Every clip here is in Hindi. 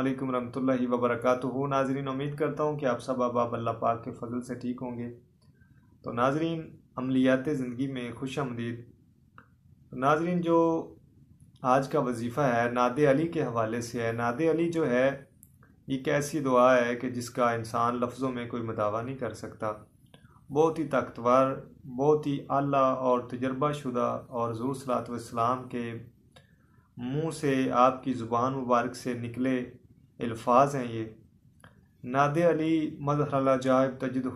अल्लाम रमतल्ल वबरकत हो नाजरीन उम्मीद करता हूँ कि आप सब अब आप अल्लाह पाक के फजल से ठीक होंगे तो नाजरीन अमलियात ज़िंदगी में खुश आमदीद तो नाजरीन जो आज का वजीफ़ा है नाद अली के हवाले से है नाद अली जो है एक ऐसी दुआ है कि जिसका इंसान लफ्ज़ों में कोई मदावा नहीं कर सकता बहुत ही ताकतवर बहुत ही आला और तजर्बा शुदा और ज़रूर सलात वाम के मुँह से आपकी ज़ुबान मुबारक से निकले अल्फाज हैं ये नाद अली मदहल जायब तजद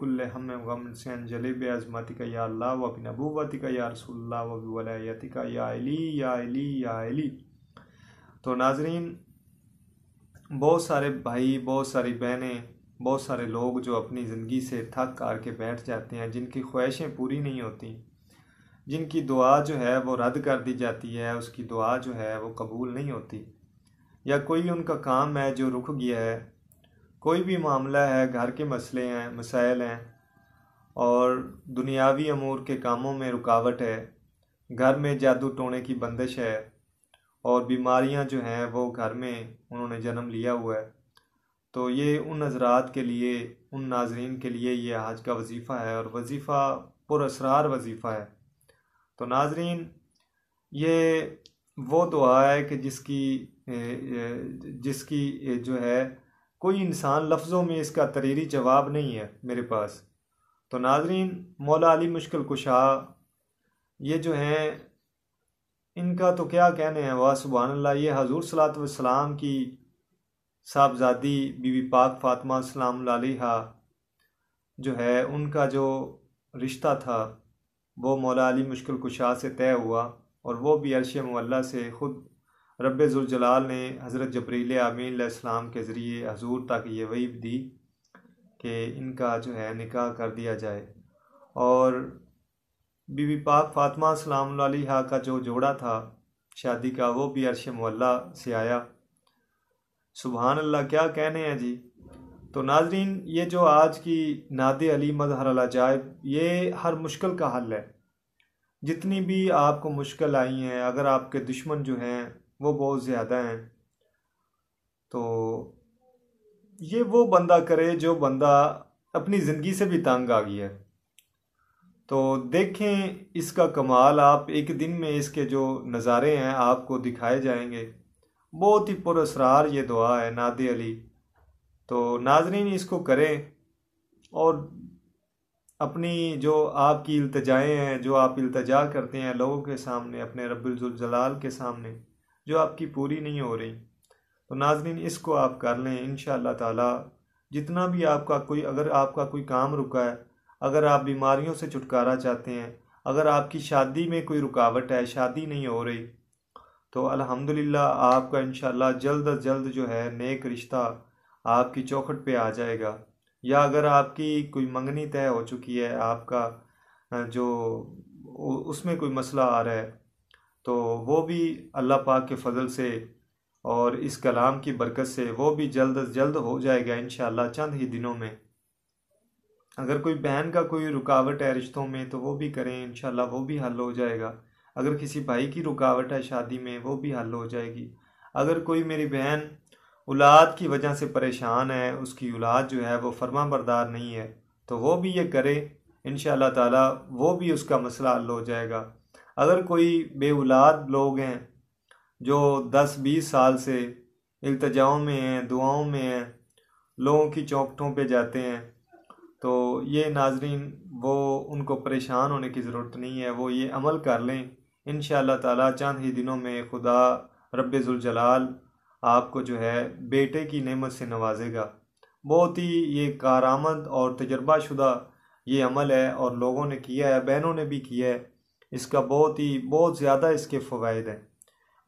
कुल्ल हम गम सैन जलेब आज़मती का या अल्लाह वबी नबूवती का या रसोल्ला वबी वलायती का या अली या अली या अली तो नाजरीन बहुत सारे भाई बहुत सारी बहनें बहुत सारे लोग जो अपनी ज़िंदगी से थक हार के बैठ जाते हैं जिनकी ख्वाहिशें पूरी नहीं होती जिनकी दुआ जो है वो रद्द कर दी जाती है उसकी दुआ जो है वो कबूल नहीं होती या कोई उनका काम है जो रुक गया है कोई भी मामला है घर के मसले हैं मसाइल हैं और दुनियावी अमूर के कामों में रुकावट है घर में जादू टोने की बंदिश है और बीमारियां जो हैं वो घर में उन्होंने जन्म लिया हुआ है तो ये उन हजरात के लिए उन नाजरीन के लिए ये आज का वजीफ़ा है और वजीफ़ा पुरसरार वजीफ़ा है तो नाजरीन ये वो दुआ है कि जिसकी जिसकी जो है कोई इंसान लफ्ज़ों में इसका तरीरी जवाब नहीं है मेरे पास तो नाजरीन मौला अली मुश्किल कुशा ये जो हैं इनका तो क्या कहने हैं वाह सुबहानल्ला ये हजूर सलात वाम की साहबजादी बीबी पाक फ़ातमा सलाम लालिहा जो है उनका जो रिश्ता था वो मौला अली मुश्किल कुशा से तय हुआ और वो भी अरश मल्ला से ख़ुद रब जुलजलाल ने हज़रत जबरील आमीन के ज़रिए हजूर तक ये वही दी कि इनका जो है निकाह कर दिया जाए और बीबी पाक फ़ातमा सलाम का जो जोड़ा था शादी का वो भी अरश मल्ला से आया सुबहान अल्लाह क्या कहने हैं जी तो नाजरीन ये जो आज की नाद अली मजहर अजायब ये हर मुश्किल का हल है जितनी भी आपको मुश्किल आई हैं अगर आपके दुश्मन जो हैं वो बहुत ज़्यादा हैं तो ये वो बंदा करे जो बंदा अपनी ज़िंदगी से भी तंग आ गया है तो देखें इसका कमाल आप एक दिन में इसके जो नज़ारे हैं आपको दिखाए जाएंगे बहुत ही पुरसरार ये दुआ है नाद अली तो नाजरीन इसको करें और अपनी जो आपकी अल्तजाएँ हैं जो आप अल्तजा करते हैं लोगों के सामने अपने रब्ज़ुलजलाल के सामने जो आपकी पूरी नहीं हो रही तो नाजरीन इसको आप कर लें इन ताला जितना भी आपका कोई अगर आपका कोई काम रुका है अगर आप बीमारियों से छुटकारा चाहते हैं अगर आपकी शादी में कोई रुकावट है शादी नहीं हो रही तो अल्हम्दुलिल्लाह आपका इन जल्द अज जल्द जो है नेक रिश्ता आपकी चौखट पे आ जाएगा या अगर आपकी कोई मंगनी तय हो चुकी है आपका जो उसमें कोई मसला आ रहा है तो वो भी अल्लाह पाक के फजल से और इस कलाम की बरकत से वो भी जल्द अज जल्द हो जाएगा इन चंद ही दिनों में अगर कोई बहन का कोई रुकावट है रिश्तों में तो वो भी करें इन वो भी हल हो जाएगा अगर किसी भाई की रुकावट है शादी में वो भी हल हो जाएगी अगर कोई मेरी बहन औलाद की वजह से परेशान है उसकी औलाद जो है वो फर्मा बरदार नहीं है तो वो भी ये करे इन ताला वो भी उसका मसला हल हो जाएगा अगर कोई बे औलाद लोग हैं जो दस बीस साल से अल्तजाओं में हैं दुआओं में हैं लोगों की चौकटों पे जाते हैं तो ये नाजरीन वो उनको परेशान होने की ज़रूरत नहीं है वो ये अमल कर लें इन ताला चंद ही दिनों में खुदा रबाल आपको जो है बेटे की नेमत से नवाजेगा बहुत ही ये कारामद और तजर्बाशुदा ये अमल है और लोगों ने किया है बहनों ने भी किया है इसका बहुत ही बहुत ज़्यादा इसके फ़वाद हैं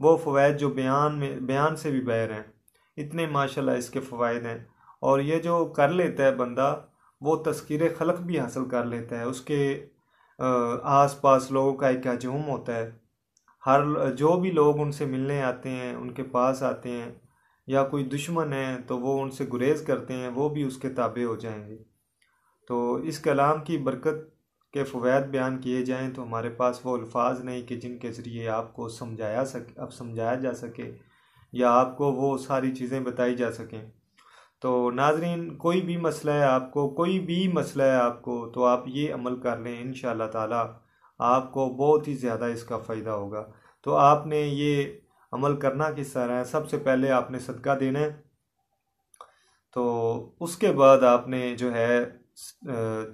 वो फ़वाद जो बयान में बयान से भी बहर हैं इतने माशाल्लाह इसके फ़वाद हैं और ये जो कर लेता है बंदा वो तस्कर खलक भी हासिल कर लेता है उसके आस पास लोगों का एक हजूम होता है हर जो भी लोग उनसे मिलने आते हैं उनके पास आते हैं या कोई दुश्मन है तो वो उनसे गुरेज करते हैं वो भी उसके ताबे हो जाएंगे तो इस कलाम की बरकत के फ़वैद बयान किए जाएं तो हमारे पास वो अल्फाज नहीं कि जिनके ज़रिए आपको समझाया सके अब समझाया जा सके या आपको वो सारी चीज़ें बताई जा सकें तो नाजरीन कोई भी मसला है आपको कोई भी मसला है आपको तो आप ये अमल कर लें इन ताला आपको बहुत ही ज़्यादा इसका फ़ायदा होगा तो आपने ये अमल करना किस तरह है सबसे पहले आपने सदका देना है तो उसके बाद आपने जो है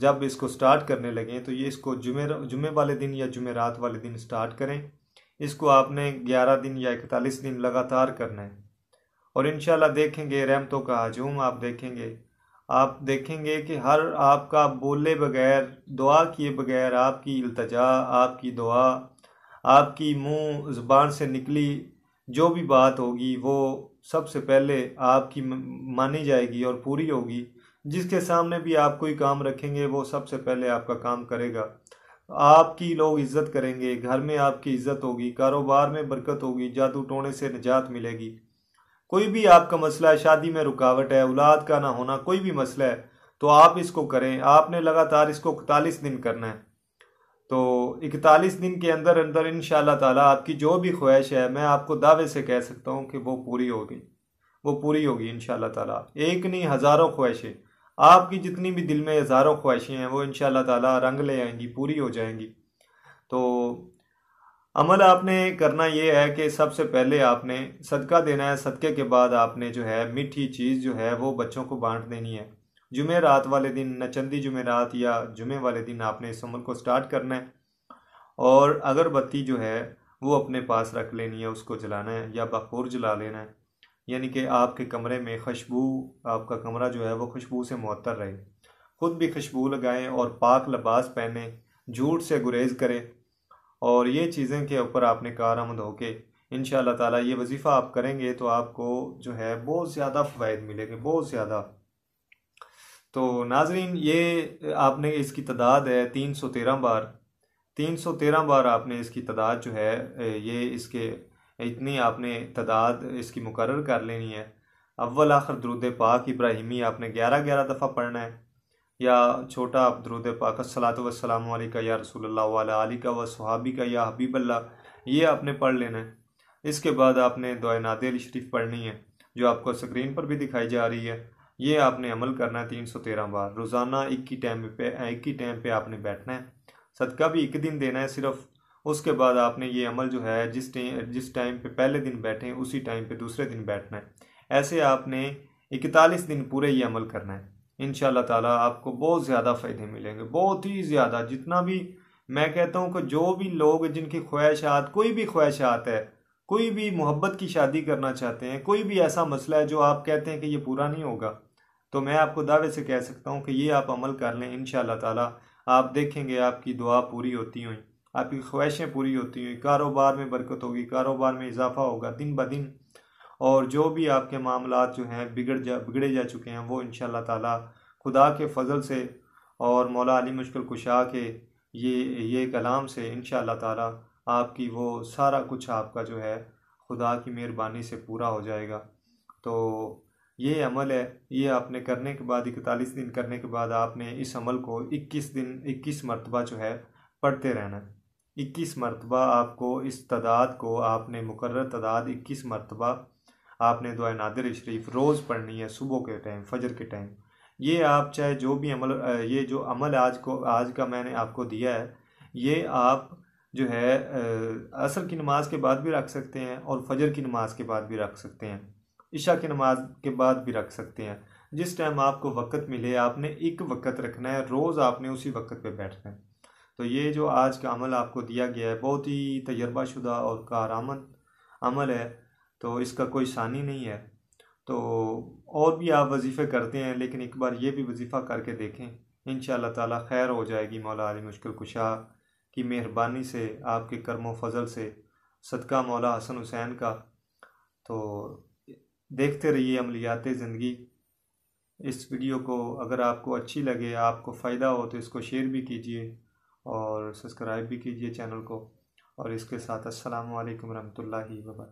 जब इसको स्टार्ट करने लगें तो ये इसको जुमे जुमे वाले दिन या जुमे रात वाले दिन स्टार्ट करें इसको आपने ग्यारह दिन या इकतालीस दिन लगातार करना है और इन देखेंगे रहमतों का हजूम आप देखेंगे आप देखेंगे कि हर आपका बोले बगैर दुआ किए बगैर आपकी अल्तजा आपकी दुआ आपकी मुंह ज़ुबान से निकली जो भी बात होगी वो सबसे पहले आपकी मानी जाएगी और पूरी होगी जिसके सामने भी आप कोई काम रखेंगे वो सबसे पहले आपका काम करेगा आपकी लोग इज़्ज़त करेंगे घर में आपकी इज़्ज़त होगी कारोबार में बरकत होगी जादू टोने से निजात मिलेगी कोई भी आपका मसला है शादी में रुकावट है औलाद का ना होना कोई भी मसला है तो आप इसको करें आपने लगातार इसको इकतालीस दिन करना है तो इकतालीस दिन के अंदर अंदर इन ताला आपकी जो भी ख्वाहिश है मैं आपको दावे से कह सकता हूँ कि वो पूरी होगी वो पूरी होगी इन ताला एक नहीं हज़ारों ख्वाहिशें आपकी जितनी भी दिल में हज़ारों ख्वाहिशें हैं वो इन ताला रंग ले आएंगी पूरी हो जाएंगी तो अमल आपने करना ये है कि सबसे पहले आपने सदका देना है सदके के बाद आपने जो है मीठी चीज़ जो है वो बच्चों को बांट देनी है जुमे रात वाले दिन नचंदी जुमे रात या जुमे वाले दिन आपने इस अमल को स्टार्ट करना है और अगरबत्ती जो है वो अपने पास रख लेनी है उसको जलाना है या बखूर जला लेना है यानी कि आपके कमरे में खुशबू आपका कमरा जो है वो खुशबू से मुअत्तर रहे खुद भी खुशबू लगाएं और पाक लबास पहने झूठ से गुरेज करें और ये चीज़ें के ऊपर आपने कार आमद होके इन ताला ये वजीफ़ा आप करेंगे तो आपको जो है बहुत ज़्यादा फ़वाद मिलेंगे बहुत ज़्यादा तो नाजरीन ये आपने इसकी तादाद है तीन सौ तेरह बार तीन सौ तेरह बार आपने इसकी तादाद जो है ये इसके इतनी आपने तादाद इसकी मुकर कर लेनी है अव्वल आखिर द्रुद पाक इब्राहिमी आपने ग्यारह ग्यारह दफ़ा पढ़ना है या छोटा आप दरुद पाक सलातम का या रसोल्ला का व सहाबी का या हबीबल्ला ये आपने पढ़ लेना है इसके बाद आपने दुआ नादिल शरीफ पढ़नी है जो आपको स्क्रीन पर भी दिखाई जा रही है ये आपने अमल करना है तीन सौ तेरह बार रोज़ाना एक ही टाइम पे एक ही टाइम पे आपने बैठना है सदका भी एक दिन देना है सिर्फ उसके बाद आपने ये अमल जो है जिस जिस टाइम पे पहले दिन बैठे उसी टाइम पे दूसरे दिन बैठना है ऐसे आपने इकतालीस दिन पूरे ये अमल करना है इन ताला आपको बहुत ज़्यादा फ़ायदे मिलेंगे बहुत ही ज़्यादा जितना भी मैं कहता हूँ कि जो भी लोग जिनकी ख्वाहिशात कोई भी ख्वाहिशात है कोई भी मोहब्बत की शादी करना चाहते हैं कोई भी ऐसा मसला है जो आप कहते हैं कि ये पूरा नहीं होगा तो मैं आपको दावे से कह सकता हूँ कि ये आप अमल कर लें इन ताला आप देखेंगे आपकी दुआ पूरी होती हुई आपकी ख्वाहिशें पूरी होती हुई कारोबार में बरकत होगी कारोबार में इजाफा होगा दिन ब दिन और जो भी आपके मामला जो हैं बिगड़ जा बिगड़े जा चुके हैं वो इन ताला खुदा के फजल से और मौला अली मुश्किल कुशा के ये ये कलाम से इन ताला आपकी वो सारा कुछ आपका जो है खुदा की मेहरबानी से पूरा हो जाएगा तो ये अमल है ये आपने करने के बाद इकतालीस दिन करने के बाद आपने इस अमल को इक्कीस दिन इक्कीस मरतबा जो है पढ़ते रहना इक्कीस मरतबा आपको इस तदाद को आपने मुकर तादाद इक्कीस मरतबा आपने दुआ नादिर शरीफ रोज़ पढ़नी है सुबह के टाइम फजर के टाइम ये आप चाहे जो भी अमल ये जो अमल आज को आज का मैंने आपको दिया है ये आप जो है असर की नमाज के बाद भी रख सकते हैं और फजर की नमाज के बाद भी रख सकते हैं इशा की नमाज के बाद भी रख सकते हैं जिस टाइम आपको वक्त मिले आपने एक वक्त रखना है रोज़ आपने उसी वक्त पे बैठना है तो ये जो आज का अमल आपको दिया गया है बहुत ही तजर्बाशुदा और कारामद अमल है तो इसका कोई सानी नहीं है तो और भी आप वजीफ़े करते हैं लेकिन एक बार ये भी वजीफ़ा करके देखें इन ताला खैर हो जाएगी मौला अली मुश्किल कुशा की मेहरबानी से आपके कर्म फजल से सदका मौला हसन हुसैन का तो देखते रहिए अमलियात ज़िंदगी इस वीडियो को अगर आपको अच्छी लगे आपको फ़ायदा हो तो इसको शेयर भी कीजिए और सब्सक्राइब भी कीजिए चैनल को और इसके साथ असलकम वरम्ह वर्क